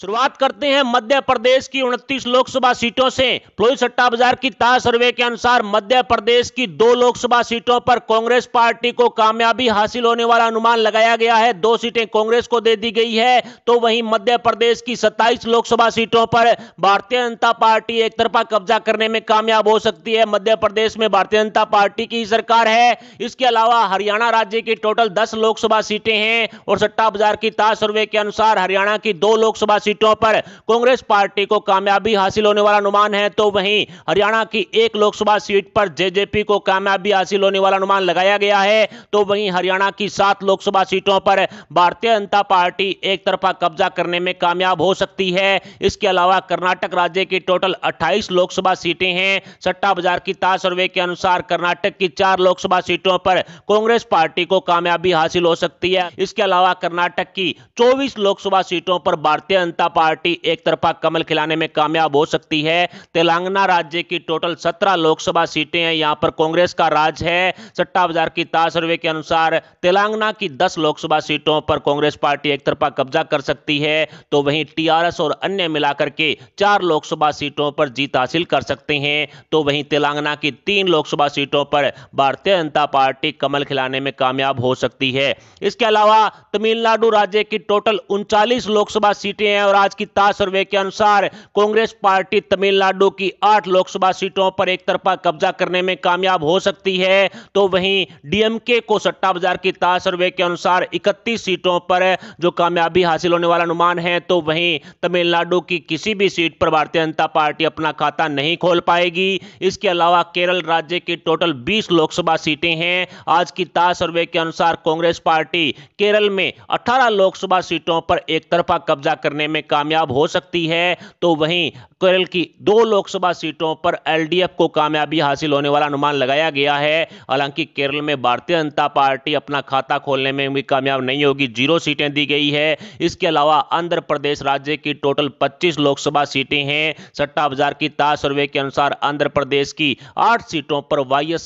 शुरुआत करते हैं मध्य प्रदेश की उनतीस लोकसभा सीटों से प्लोई सट्टा बाजार की ताज सर्वे के अनुसार मध्य प्रदेश की दो लोकसभा सीटों पर कांग्रेस पार्टी को कामयाबी हासिल होने वाला अनुमान लगाया गया है दो सीटें कांग्रेस को दे दी गई है तो वहीं मध्य प्रदेश की 27 लोकसभा सीटों पर भारतीय जनता पार्टी एक तरफा कब्जा करने में कामयाब हो सकती है मध्य प्रदेश में भारतीय जनता पार्टी की सरकार है इसके अलावा हरियाणा राज्य की टोटल दस लोकसभा सीटें हैं और सट्टा बाजार की ताज सर्वे के अनुसार हरियाणा की दो लोकसभा सीटों पर कांग्रेस पार्टी को कामयाबी हासिल होने वाला अनुमान है तो वहीं हरियाणा की एक लोकसभा सीट पर जेजेपी को कामयाबी हासिल होने वाला अनुमान लगाया गया है तो वहीं हरियाणा की सात लोकसभा सीटों पर भारतीय जनता पार्टी एक तरफा कब्जा करने में कामयाब हो सकती है इसके अलावा कर्नाटक राज्य की टोटल 28 लोकसभा सीटें हैं सट्टा बाजार की ताज सर्वे के अनुसार कर्नाटक की चार लोकसभा सीटों पर कांग्रेस पार्टी को कामयाबी हासिल हो सकती है इसके अलावा कर्नाटक की चौबीस लोकसभा सीटों पर भारतीय जनता जनता पार्टी एक तरफा कमल खिलाने में कामयाब हो सकती है तेलंगाना राज्य की टोटल सत्रह लोकसभा सीटें हैं यहाँ पर कांग्रेस का राज है सट्टा बाजार की ताज सर्वे के अनुसार तेलंगाना की दस लोकसभा सीटों पर कांग्रेस पार्टी एक तरफा कब्जा कर सकती है तो वहीं टीआरएस और अन्य मिलाकर के चार लोकसभा सीटों पर जीत हासिल कर सकते हैं तो वहीं तेलंगाना की तीन लोकसभा सीटों पर भारतीय जनता पार्टी कमल खिलाने में कामयाब हो सकती है इसके अलावा तमिलनाडु राज्य की टोटल उनचालीस लोकसभा सीटें हैं और आज की ताज सर्वे के अनुसार कांग्रेस पार्टी तमिलनाडु की आठ लोकसभा सीटों पर एक तरफा कब्जा करने में कामयाब हो सकती है तो वहीं डीएमके को सट्टा बाजार की ताज सर्वे के अनुसार इकतीस सीटों पर जो कामयाबी हासिल होने वाला अनुमान है तो वहीं तमिलनाडु की किसी भी सीट पर भारतीय जनता पार्टी अपना खाता नहीं खोल पाएगी इसके अलावा केरल राज्य की टोटल 20 लोकसभा सीटें हैं आज की ताज सर्वे के अनुसार कांग्रेस पार्टी केरल में 18 लोकसभा सीटों पर एक तरफा कब्जा करने में कामयाब हो सकती है तो वहीं केरल की दो लोकसभा सीटों पर एलडीएफ को कामयाबी हासिल होने वाला अनुमान लगाया गया है हालांकि केरल में भारतीय जनता पार्टी अपना खाता खोलने में भी कामयाब नहीं होगी जीरो सीटें दी गई है इसके अलावा आंध्र प्रदेश राज्य की टोटल 25 लोकसभा सीटें हैं सट्टा बाजार की ताज सर्वे के अनुसार आंध्र प्रदेश की आठ सीटों पर वाई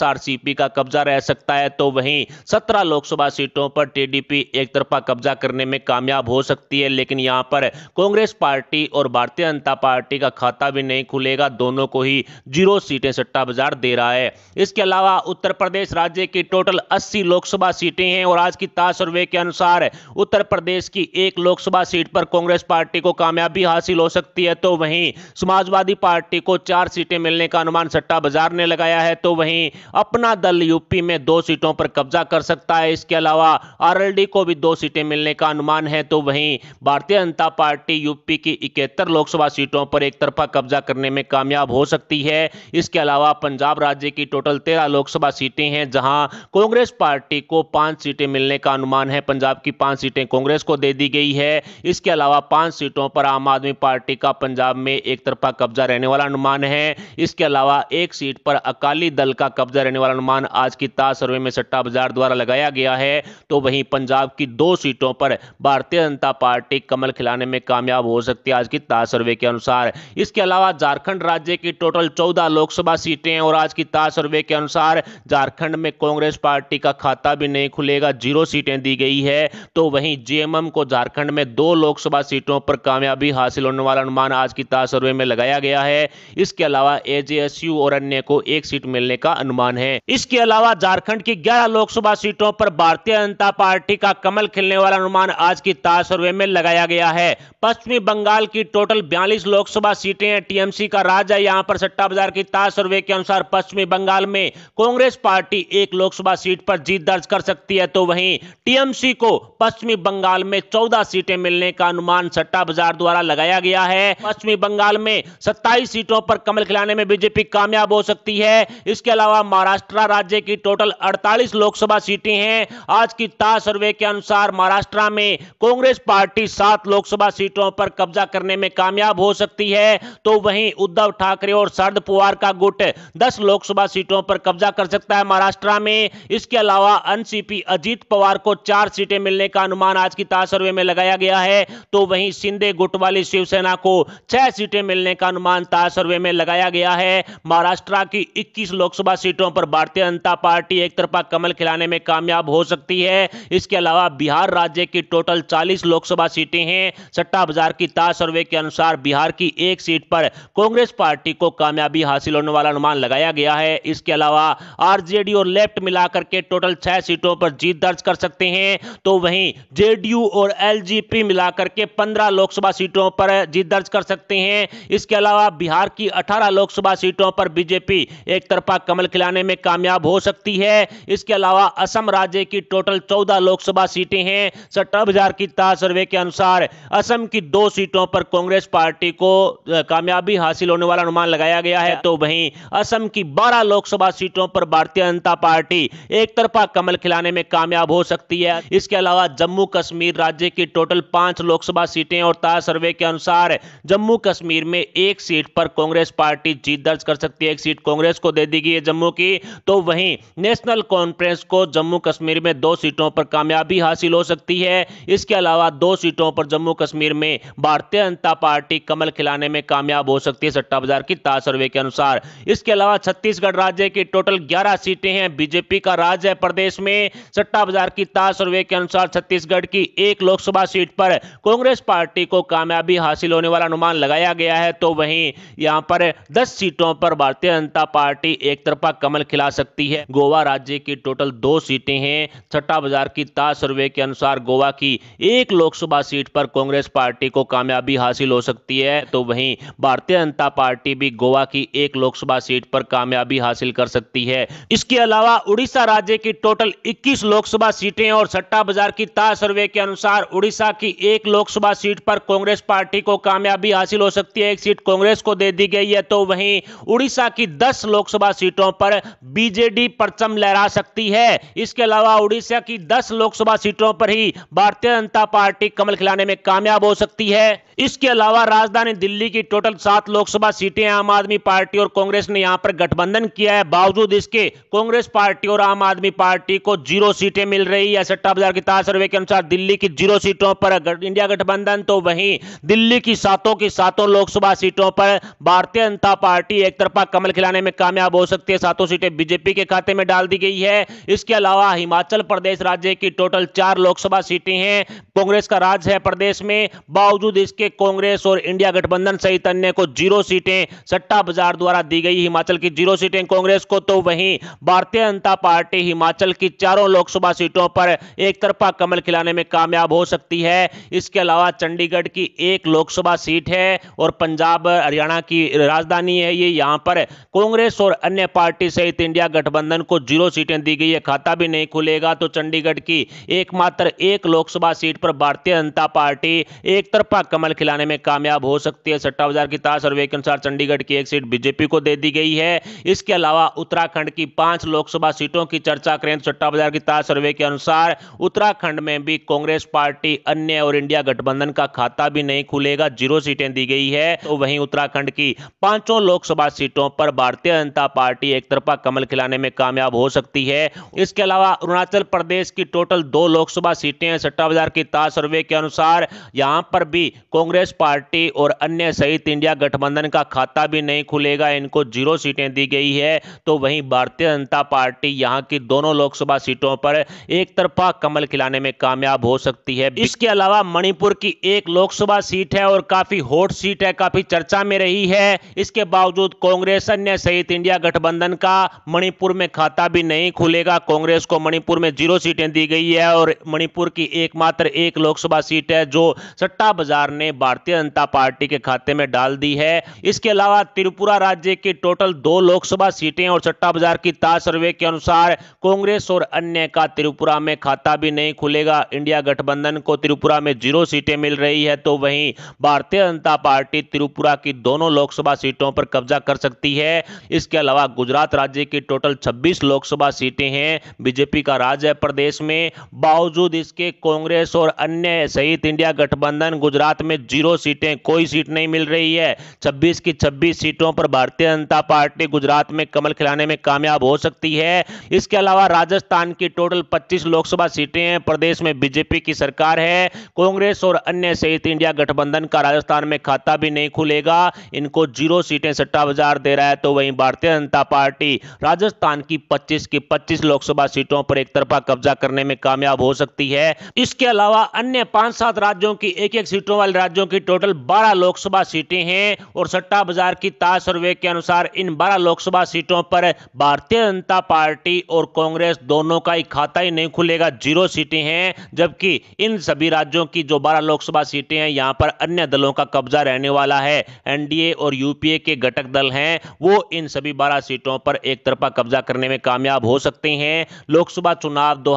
का कब्जा रह सकता है तो वहीं सत्रह लोकसभा सीटों पर टीडीपी एक तरफा कब्जा करने में कामयाब हो सकती है लेकिन यहां पर कांग्रेस पार्टी और भारतीय जनता पार्टी का खाता भी नहीं खुलेगा दोनों को ही जीरो सीटें सट्टा बाजार दे रहा है इसके अलावा उत्तर प्रदेश राज्य की टोटल अस्सी लोकसभा सीटें हैं और आज की ताज सर्वे के अनुसार उत्तर प्रदेश की एक लोकसभा सीट पर कांग्रेस पार्टी को कामयाबी हासिल हो सकती है तो वहीं समाजवादी पार्टी को चार सीटें मिलने का अनुमान सट्टा बाजार ने लगाया है तो वहीं अपना दल यूपी में दो सीटों पर कब्जा कर सकता है इसके अलावा आरएलडी को भी दो सीटें मिलने का अनुमान है तो वहीं भारतीय जनता पार्टी पार्टी यूपी की इकहत्तर लोकसभा सीटों पर एक तरफा कब्जा करने में कामयाब हो सकती है इसके अलावा पंजाब राज्य की टोटल तेरह लोकसभा सीटें हैं जहां कांग्रेस पार्टी को पांच सीटें मिलने का अनुमान है पंजाब की पांच सीटें कांग्रेस को दे दी गई है इसके अलावा पांच सीटों पर आम आदमी पार्टी का पंजाब में एक तरफा कब्जा रहने वाला अनुमान है इसके अलावा एक सीट पर अकाली दल का कब्जा रहने वाला अनुमान आज की ताज सर्वे में सट्टा बाजार द्वारा लगाया गया है तो वहीं पंजाब की दो सीटों पर भारतीय जनता पार्टी कमल खिलाने में कामयाब हो सकती है आज की ताज सर्वे के अनुसार इसके अलावा झारखंड राज्य की टोटल चौदह लोकसभा सीटें हैं और आज की ताज सर्वे के अनुसार झारखंड में कांग्रेस पार्टी का खाता भी नहीं खुलेगा जीरो सीटें दी गई है तो वहीं जेएमएम को झारखंड में दो लोकसभा सीटों पर कामयाबी हासिल होने वाला अनुमान आज की ताज सर्वे में लगाया गया है इसके अलावा एजेएसयू और अन्य को एक सीट मिलने का अनुमान है इसके अलावा झारखंड की ग्यारह लोकसभा सीटों पर भारतीय जनता पार्टी का कमल खिलने वाला अनुमान आज की ताज सर्वे में लगाया गया है पश्चिमी बंगाल की टोटल 42 लोकसभा सीटें हैं टीएमसी का राज है यहां पर सट्टा बाजार की ताज सर्वे के अनुसार पश्चिमी बंगाल में कांग्रेस पार्टी एक लोकसभा सीट पर जीत दर्ज कर सकती है तो वहीं टीएमसी को पश्चिमी बंगाल में चौदह सीटें मिलने का अनुमान सट्टा बाजार द्वारा लगाया गया है पश्चिमी बंगाल में सत्ताईस सीटों पर कमल खिलाने में बीजेपी कामयाब हो सकती है इसके अलावा महाराष्ट्र राज्य की टोटल अड़तालीस लोकसभा सीटें हैं आज की ताज सर्वे के अनुसार महाराष्ट्र में कांग्रेस पार्टी सात लोकसभा सीट सीटों पर कब्जा करने में कामयाब हो सकती है तो वहीं उद्धव ठाकरे और शरद पवार का गुट दस लोकसभा सीटों पर कब्जा कर सकता है महाराष्ट्र में इसके अलावा एनसीपी अजीत पवार को चार सीटें मिलने का अनुमान आज की ताज सर्वे में लगाया गया है तो वहीं सिंधे गुट वाली शिवसेना को छह सीटें मिलने का अनुमान ताज सर्वे में लगाया गया है महाराष्ट्र की इक्कीस लोकसभा सीटों पर भारतीय जनता पार्टी एक तरफा कमल खिलाने में कामयाब हो सकती है इसके अलावा बिहार राज्य की टोटल 40 लोकसभा सीटें हैं सट्टा चुनाव बाजार की ताज सर्वे के अनुसार बिहार की एक सीट पर कांग्रेस पार्टी को कामयाबी हासिल होने वाला अनुमान लगाया गया है इसके अलावा आरजेडी और लेफ्ट मिलाकर के टोटल छह सीटों पर जीत दर्ज कर सकते हैं तो वहीं जेडीयू और एलजीपी मिलाकर के पंद्रह लोकसभा सीटों पर जीत दर्ज कर सकते हैं इसके अलावा बिहार की अठारह लोकसभा सीटों पर बीजेपी एक तरफा कमल खिलाने में कामयाब हो सकती है इसके अलावा असम राज्य की टोटल चौदह लोकसभा सीटें हैं सट्टा बाजार की ताज सर्वे के अनुसार असम कि दो सीटों पर कांग्रेस पार्टी को कामयाबी हासिल होने वाला अनुमान लगाया गया है तो वहीं असम की 12 लोकसभा सीटों पर भारतीय जनता पार्टी एक तरफा कमल खिलाने में कामयाब हो सकती है इसके अलावा जम्मू कश्मीर राज्य की टोटल पांच लोकसभा सीटें और ताज सर्वे के अनुसार जम्मू कश्मीर में एक सीट पर कांग्रेस पार्टी जीत दर्ज कर सकती है एक सीट कांग्रेस को दे दी गई है जम्मू की तो वहीं नेशनल कॉन्फ्रेंस को जम्मू कश्मीर में दो सीटों पर कामयाबी हासिल हो सकती है इसके अलावा दो सीटों पर जम्मू कश्मीर में भारतीय जनता पार्टी कमल खिलाने में कामयाब हो सकती है सट्टा बाजार की ताज सर्वे के अनुसार इसके अलावा छत्तीसगढ़ राज्य की टोटल ग्यारह सीटें हैं बीजेपी का राज्य है प्रदेश में सट्टा बाजार की ताज सर्वे के अनुसार छत्तीसगढ़ की एक लोकसभा सीट पर कांग्रेस पार्टी को कामयाबी हासिल होने वाला अनुमान लगाया गया है तो वहीं यहां पर दस सीटों पर भारतीय जनता पार्टी एक तरफा कमल खिला सकती है गोवा राज्य की टोटल दो सीटें हैं सट्टा बाजार की ताज सर्वे के अनुसार गोवा की एक लोकसभा सीट पर कांग्रेस पार्टी पार्टी को कामयाबी हासिल हो सकती है तो वहीं भारतीय जनता पार्टी भी गोवा की एक लोकसभा सीट पर कामयाबी हासिल कर सकती है इसके अलावा उड़ीसा राज्य की टोटल 21 लोकसभा सीटें और सट्टा बाजार की ताज सर्वे के अनुसार उड़ीसा की एक लोकसभा सीट पर कांग्रेस पार्टी को कामयाबी हासिल हो सकती है एक सीट कांग्रेस को दे दी गई है तो वहीं उड़ीसा की दस लोकसभा सीटों पर बीजेडी परचम लहरा सकती है इसके अलावा उड़ीसा की दस लोकसभा सीटों पर ही भारतीय जनता पार्टी कमल खिलाने में कामयाब हो सकती है इसके अलावा राजधानी दिल्ली की टोटल सात लोकसभा सीटें आम आदमी पार्टी और कांग्रेस ने यहां पर गठबंधन किया है बावजूद इसके कांग्रेस पार्टी और आम आदमी पार्टी को जीरो सीटें मिल रही है सट्टा बाजार की ताज सर्वे के अनुसार दिल्ली की जीरो सीटों पर इंडिया गठबंधन तो वही दिल्ली की सातों की सातों लोकसभा सीटों पर भारतीय जनता पार्टी एक कमल खिलाने में कामयाब हो सकती है सातों सीटें बीजेपी के खाते में डाल दी गई है इसके अलावा हिमाचल प्रदेश राज्य की टोटल चार लोकसभा सीटें हैं कांग्रेस का राज है प्रदेश में बावजूद इसके कांग्रेस और इंडिया गठबंधन सहित अन्य को जीरो सीटें सट्टा बाजार द्वारा दी गई हिमाचल की जीरो सीटें कांग्रेस को तो वहीं भारतीय जनता पार्टी हिमाचल की चारों लोकसभा सीटों पर एक तरफा कमल खिलाने में कामयाब हो सकती है इसके अलावा चंडीगढ़ की एक लोकसभा सीट है और पंजाब हरियाणा की राजधानी है ये यहाँ पर कांग्रेस और अन्य पार्टी सहित इंडिया गठबंधन को जीरो सीटें दी गई है खाता भी नहीं खुलेगा तो चंडीगढ़ की एकमात्र एक, एक लोकसभा सीट पर भारतीय जनता पार्टी एक तरफा कमल खिलाने में कामयाब हो सकती है सट्टा बाजार की ताश सर्वे के अनुसार चंडीगढ़ की एक सीट बीजेपी को दे दी गई है इसके अलावा उत्तराखंड की पांच लोकसभा सीटों की चर्चा करें तो सट्टा बाजार की ताश सर्वे के अनुसार उत्तराखंड में भी कांग्रेस पार्टी अन्य और इंडिया गठबंधन का खाता भी नहीं खुलेगा जीरो सीटें दी गई है तो वहीं उत्तराखंड की पांचों लोकसभा सीटों पर भारतीय जनता पार्टी एक तरफा कमल खिलाने में कामयाब हो सकती है इसके अलावा अरुणाचल प्रदेश की टोटल दो लोकसभा सीटें हैं सट्टा बाजार की ताज सर्वे के अनुसार यहां पर भी कांग्रेस पार्टी और अन्य सहित इंडिया गठबंधन का खाता भी नहीं खुलेगा इनको जीरो सीटें दी गई है तो वहीं भारतीय जनता पार्टी यहाँ की दोनों लोकसभा सीटों पर एक तरफा कमल खिलाने में कामयाब हो सकती है इसके अलावा मणिपुर की एक लोकसभा सीट है और काफी हॉट सीट है काफी चर्चा में रही है इसके बावजूद कांग्रेस अन्य सहित इंडिया गठबंधन का मणिपुर में खाता भी नहीं खुलेगा कांग्रेस को मणिपुर में जीरो सीटें दी गई है और मणिपुर की एकमात्र एक, एक लोकसभा सीट है जो सट सट्टा बाजार ने भारतीय जनता पार्टी के खाते में डाल दी है इसके अलावा त्रिपुरा राज्य की टोटल दो लोकसभा सीटें और सट्टा बाजार की ताज सर्वे के अनुसार कांग्रेस और अन्य का त्रिपुरा में खाता भी नहीं खुलेगा इंडिया गठबंधन को त्रिपुरा में जीरो सीटें मिल रही है तो वहीं भारतीय जनता पार्टी त्रिपुरा की दोनों लोकसभा सीटों पर कब्जा कर सकती है इसके अलावा गुजरात राज्य की टोटल 26 लोकसभा सीटें हैं बीजेपी का राज है प्रदेश में बावजूद इसके कांग्रेस और अन्य सहित इंडिया गठबंधन गठबंधन गुजरात में जीरो सीटें कोई सीट नहीं मिल रही है 26 की 26 सीटों पर भारतीय जनता पार्टी गुजरात में कमल खिलाने में कामयाब हो सकती है इसके अलावा राजस्थान की टोटल 25 लोकसभा सीटें हैं प्रदेश में बीजेपी की सरकार है कांग्रेस और अन्य सहित इंडिया गठबंधन का राजस्थान में खाता भी नहीं खुलेगा इनको जीरो सीटें सट्टा बाजार दे रहा है तो वहीं भारतीय जनता पार्टी राजस्थान की पच्चीस की पच्चीस लोकसभा सीटों पर एक कब्जा करने में कामयाब हो सकती है इसके अलावा अन्य पांच सात राज्यों की एक एक एक सीटों वाले राज्यों की टोटल 12 लोकसभा सीटें हैं और सट्टा बाजार की ताज सर्वे के अनुसार इन 12 लोकसभा सीटों पर भारतीय जनता पार्टी और कांग्रेस दोनों का ही खाता ही नहीं खुलेगा जीरो सीटें हैं जबकि इन सभी राज्यों की जो 12 लोकसभा सीटें हैं यहाँ पर अन्य दलों का कब्जा रहने वाला है एनडीए और यूपीए के घटक दल हैं वो इन सभी बारह सीटों पर एक तरफा कब्जा करने में कामयाब हो सकते हैं लोकसभा चुनाव दो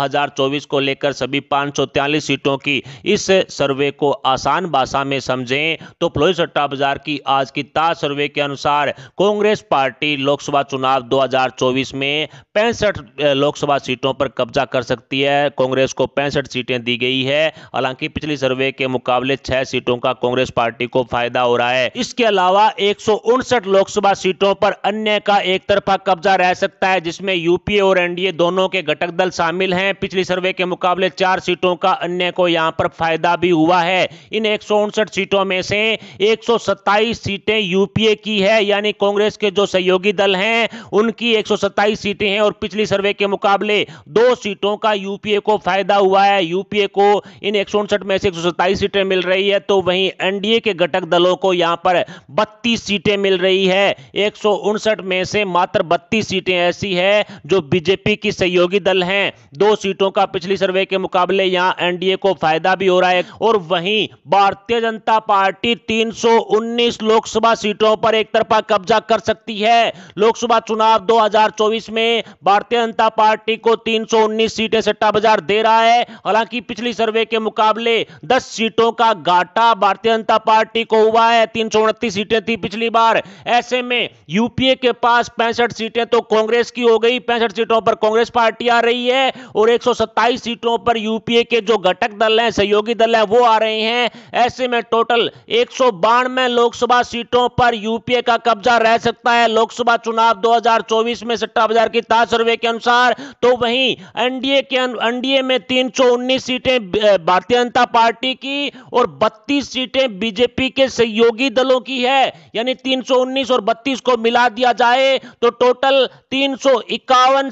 को लेकर सभी पांच सीटों की इस सर्वे को आसान भाषा में समझें तो प्लोई सट्टा बाजार की आज की ताज सर्वे के अनुसार कांग्रेस पार्टी लोकसभा चुनाव 2024 में पैंसठ लोकसभा सीटों पर कब्जा कर सकती है कांग्रेस को पैंसठ सीटें दी गई है हालांकि पिछली सर्वे के मुकाबले छह सीटों का कांग्रेस पार्टी को फायदा हो रहा है इसके अलावा एक लोकसभा सीटों पर अन्य का एक तरफा कब्जा रह सकता है जिसमें यूपीए और एनडीए दोनों के घटक दल शामिल हैं पिछली सर्वे के मुकाबले चार सीटों का अन्य को यहां पर फायदा भी हुआ है इन एक सीटों में से एक सीटें यूपीए की है यानी कांग्रेस के जो सहयोगी दल हैं उनकी एक सीटें हैं और पिछली सर्वे के मुकाबले दो सीटों का यूपीए को फायदा हुआ है यूपीए को इन एक में से एक सीटें मिल रही है तो वहीं एनडीए के घटक दलों को यहां पर बत्तीस सीटें मिल रही है एक में से मात्र बत्तीस सीटें ऐसी है जो बीजेपी की सहयोगी दल हैं दो सीटों का पिछली सर्वे के मुकाबले यहां एनडीए को फायदा भी हो रहा है और वहीं नहीं भारतीय जनता पार्टी 319 लोकसभा सीटों पर एक तरफा कब्जा कर सकती है लोकसभा चुनाव 2024 में भारतीय जनता पार्टी को 319 सीटें सट्टा बाजार दे रहा है हालांकि पिछली सर्वे के मुकाबले 10 सीटों का घाटा भारतीय जनता पार्टी को हुआ है तीन सीटें थी पिछली बार ऐसे में यूपीए के पास पैंसठ सीटें तो कांग्रेस की हो गई पैंसठ सीटों पर कांग्रेस पार्टी आ रही है और एक सीटों पर यूपीए के जो घटक दल हैं सहयोगी दल हैं वो आ रहे हैं हैं ऐसे में टोटल एक लोकसभा सीटों पर यूपीए का कब्जा रह सकता है लोकसभा चुनाव 2024 में सट्टा बाजार की ताज सर्वे के अनुसार तो वहीं एनडीए के एनडीए में तीन सीटें भारतीय जनता पार्टी की और 32 सीटें बीजेपी के सहयोगी दलों की है यानी 319 और 32 को मिला दिया जाए तो टोटल तीन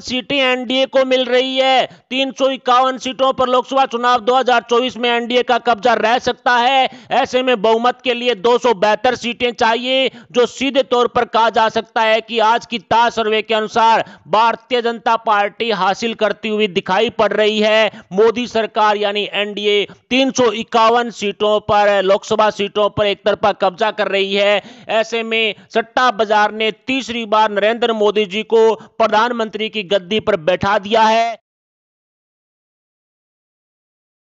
सीटें एनडीए को मिल रही है तीन सीटों पर लोकसभा चुनाव 2024 में एनडीए का कब्जा रह सकता है ऐसे में बहुमत के लिए दो सीटें चाहिए जो सीधे तौर पर कहा जा सकता है कि आज की ताज सर्वे के अनुसार भारतीय जनता पार्टी हासिल करती हुई दिखाई पड़ रही है मोदी सरकार यानी एनडीए तीन सीटों पर लोकसभा सीटों पर एक तरफा कब्जा कर रही है ऐसे में सट्टा बाजार ने तीसरी बार नरेंद्र मोदी जी को प्रधानमंत्री की गद्दी पर बैठा दिया है